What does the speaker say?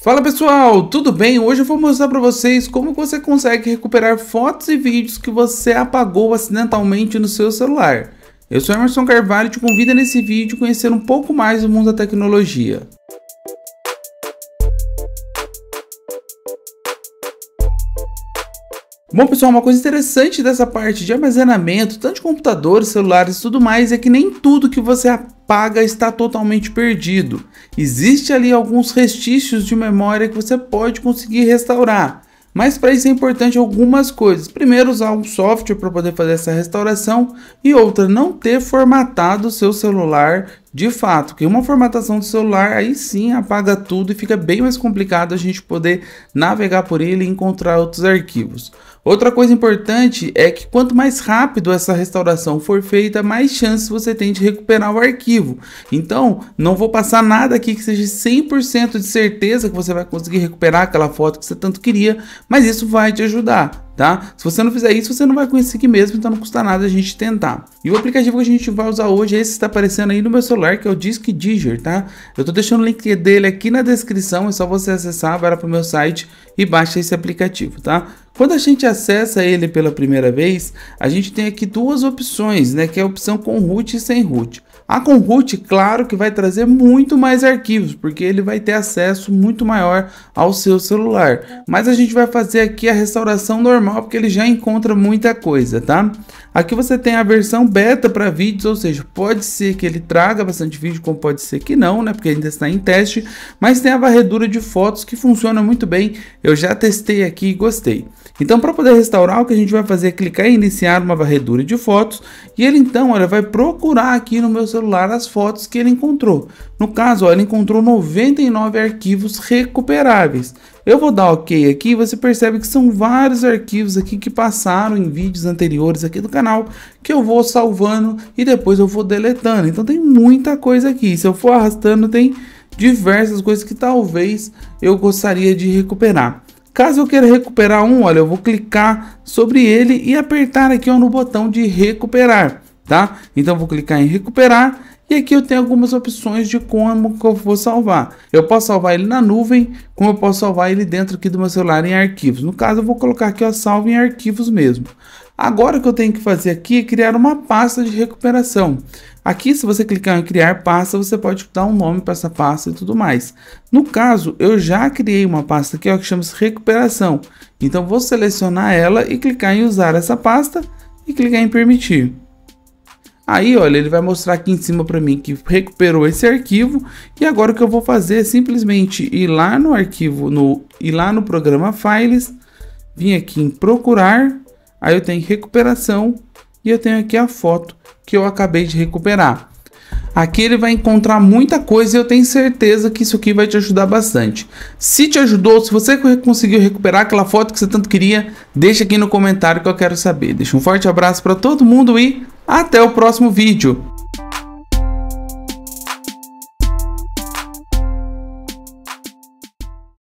Fala pessoal, tudo bem? Hoje eu vou mostrar para vocês como você consegue recuperar fotos e vídeos que você apagou acidentalmente no seu celular. Eu sou Emerson Carvalho e te convido nesse vídeo a conhecer um pouco mais do mundo da tecnologia. Bom, pessoal, uma coisa interessante dessa parte de armazenamento, tanto de computadores, celulares e tudo mais, é que nem tudo que você apaga está totalmente perdido. Existe ali alguns restícios de memória que você pode conseguir restaurar. Mas para isso é importante algumas coisas. Primeiro, usar um software para poder fazer essa restauração e outra, não ter formatado o seu celular de fato, que uma formatação do celular aí sim apaga tudo e fica bem mais complicado a gente poder navegar por ele e encontrar outros arquivos. Outra coisa importante é que quanto mais rápido essa restauração for feita, mais chances você tem de recuperar o arquivo. Então, não vou passar nada aqui que seja 100% de certeza que você vai conseguir recuperar aquela foto que você tanto queria, mas isso vai te ajudar tá? Se você não fizer isso, você não vai conhecer aqui mesmo, então não custa nada a gente tentar. E o aplicativo que a gente vai usar hoje é esse que está aparecendo aí no meu celular, que é o Disk Digger, tá? Eu tô deixando o link dele aqui na descrição, é só você acessar, vai lá pro meu site e baixa esse aplicativo, tá? Quando a gente acessa ele pela primeira vez, a gente tem aqui duas opções, né? Que é a opção com root e sem root. A ah, Conroute, claro que vai trazer muito mais arquivos, porque ele vai ter acesso muito maior ao seu celular. Mas a gente vai fazer aqui a restauração normal, porque ele já encontra muita coisa, tá? Aqui você tem a versão beta para vídeos, ou seja, pode ser que ele traga bastante vídeo, como pode ser que não, né? Porque ainda está em teste, mas tem a varredura de fotos que funciona muito bem. Eu já testei aqui e gostei. Então, para poder restaurar, o que a gente vai fazer é clicar em iniciar uma varredura de fotos e ele então olha, vai procurar aqui no meu celular as fotos que ele encontrou. No caso, ele encontrou 99 arquivos recuperáveis. Eu vou dar OK aqui você percebe que são vários arquivos aqui que passaram em vídeos anteriores aqui do canal que eu vou salvando e depois eu vou deletando. Então tem muita coisa aqui. Se eu for arrastando, tem diversas coisas que talvez eu gostaria de recuperar. Caso eu queira recuperar um, olha, eu vou clicar sobre ele e apertar aqui ó, no botão de recuperar, tá? Então vou clicar em recuperar e aqui eu tenho algumas opções de como que eu vou salvar. Eu posso salvar ele na nuvem, como eu posso salvar ele dentro aqui do meu celular em arquivos. No caso eu vou colocar aqui ó, salvo em arquivos mesmo. Agora o que eu tenho que fazer aqui é criar uma pasta de recuperação. Aqui, se você clicar em criar pasta, você pode dar um nome para essa pasta e tudo mais. No caso, eu já criei uma pasta aqui ó, que chama-se recuperação. Então, vou selecionar ela e clicar em usar essa pasta e clicar em permitir. Aí, olha, ele vai mostrar aqui em cima para mim que recuperou esse arquivo. E agora o que eu vou fazer é simplesmente ir lá no arquivo, no, ir lá no programa Files, vir aqui em procurar Aí eu tenho recuperação e eu tenho aqui a foto que eu acabei de recuperar. Aqui ele vai encontrar muita coisa e eu tenho certeza que isso aqui vai te ajudar bastante. Se te ajudou, se você conseguiu recuperar aquela foto que você tanto queria, deixa aqui no comentário que eu quero saber. Deixa um forte abraço para todo mundo e até o próximo vídeo.